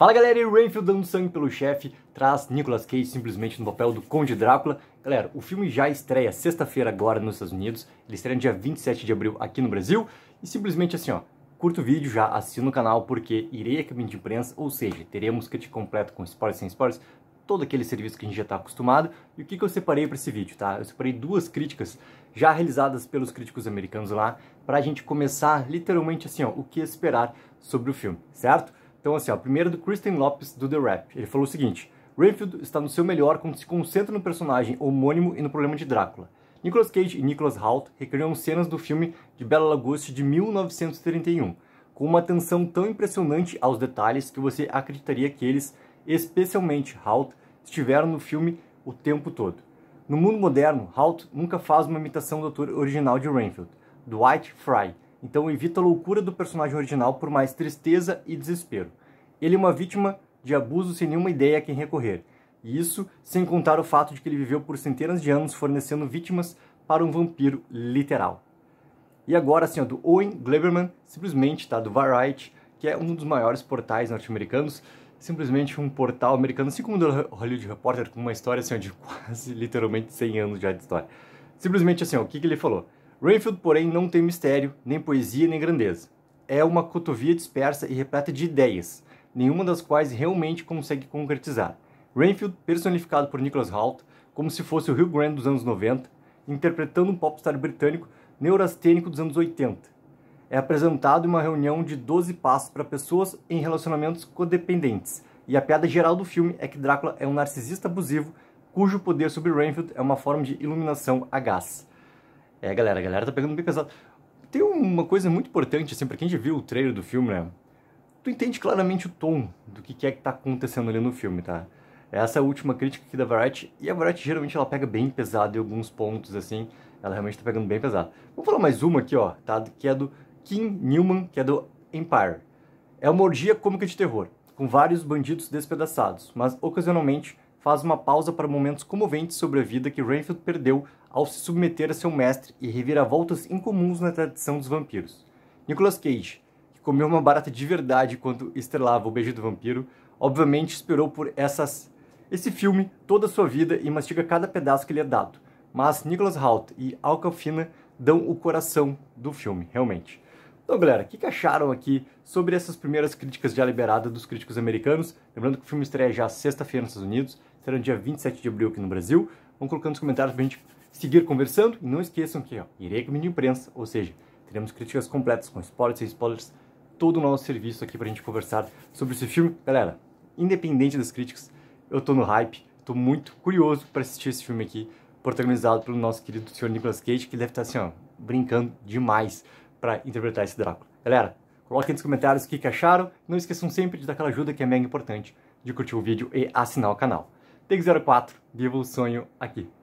Fala galera, e Renfield dando sangue pelo chefe traz Nicolas Cage simplesmente no papel do Conde Drácula. Galera, o filme já estreia sexta-feira agora nos Estados Unidos, ele estreia no dia 27 de abril aqui no Brasil, e simplesmente assim ó, curta o vídeo já, assina o canal porque irei a caminho de imprensa, ou seja, teremos cut completo com spoilers sem spoilers, todo aquele serviço que a gente já está acostumado. E o que, que eu separei para esse vídeo, tá? Eu separei duas críticas já realizadas pelos críticos americanos lá, para a gente começar literalmente assim ó, o que esperar sobre o filme, certo? Então, assim, ó, primeira do Kristen Lopes do The Rap. Ele falou o seguinte: Rayfield está no seu melhor quando se concentra no personagem homônimo e no problema de Drácula. Nicolas Cage e Nicholas Hoult recriam cenas do filme de Bela Lugosi de 1931, com uma atenção tão impressionante aos detalhes que você acreditaria que eles, especialmente Hoult, estiveram no filme o tempo todo. No mundo moderno, Hoult nunca faz uma imitação do ator original de Renfield, Dwight Fry, então evita a loucura do personagem original por mais tristeza e desespero. Ele é uma vítima de abuso sem nenhuma ideia a quem recorrer. E isso sem contar o fato de que ele viveu por centenas de anos fornecendo vítimas para um vampiro literal. E agora, assim, ó, do Owen Gleiberman, simplesmente, tá? Do Variety, que é um dos maiores portais norte-americanos, simplesmente um portal americano, assim como do Hollywood Reporter, com uma história, assim, ó, de quase, literalmente, 100 anos já de história. Simplesmente, assim, ó, o que, que ele falou? Renfield, porém, não tem mistério, nem poesia, nem grandeza. É uma cotovia dispersa e repleta de ideias, nenhuma das quais realmente consegue concretizar. Renfield, personificado por Nicholas Hoult, como se fosse o Rio Grande dos anos 90, interpretando um popstar britânico neurastênico dos anos 80. É apresentado em uma reunião de 12 passos para pessoas em relacionamentos codependentes, e a piada geral do filme é que Drácula é um narcisista abusivo cujo poder sobre Renfield é uma forma de iluminação a gás. É, galera, a galera tá pegando bem pesado. Tem uma coisa muito importante, assim, pra quem já viu o trailer do filme, né? Tu entende claramente o tom do que é que tá acontecendo ali no filme, tá? Essa é a última crítica aqui da Variety, e a Variety geralmente ela pega bem pesado em alguns pontos, assim, ela realmente tá pegando bem pesado. Vou falar mais uma aqui, ó, tá? Que é do Kim Newman, que é do Empire. É uma orgia cômica de terror, com vários bandidos despedaçados, mas ocasionalmente faz uma pausa para momentos comoventes sobre a vida que Renfield perdeu ao se submeter a seu mestre e reviravoltas incomuns na tradição dos vampiros. Nicolas Cage, que comeu uma barata de verdade quando estrelava O Beijo do Vampiro, obviamente esperou por essas, esse filme toda a sua vida e mastiga cada pedaço que lhe é dado. Mas Nicholas Hoult e Al Calfina dão o coração do filme, realmente. Então, galera, o que, que, acharam aqui sobre essas primeiras críticas já liberadas dos críticos americanos? Lembrando que o filme estreia já sexta-feira nos Estados Unidos, será no dia 27 de abril aqui no Brasil. Vão colocando nos comentários pra gente seguir conversando. E não esqueçam que ó, irei com imprensa, ou seja, teremos críticas completas com spoilers e spoilers, todo o nosso serviço aqui pra gente conversar sobre esse filme. Galera, independente das críticas, eu tô no hype, tô muito curioso para assistir esse filme aqui, protagonizado pelo nosso querido senhor Nicolas Cage, que deve estar tá, assim, ó, brincando demais para interpretar esse Drácula. Galera, coloquem nos comentários o que, que acharam, não esqueçam sempre de dar aquela ajuda que é mega importante, de curtir o vídeo e assinar o canal. Take 04, viva o sonho aqui!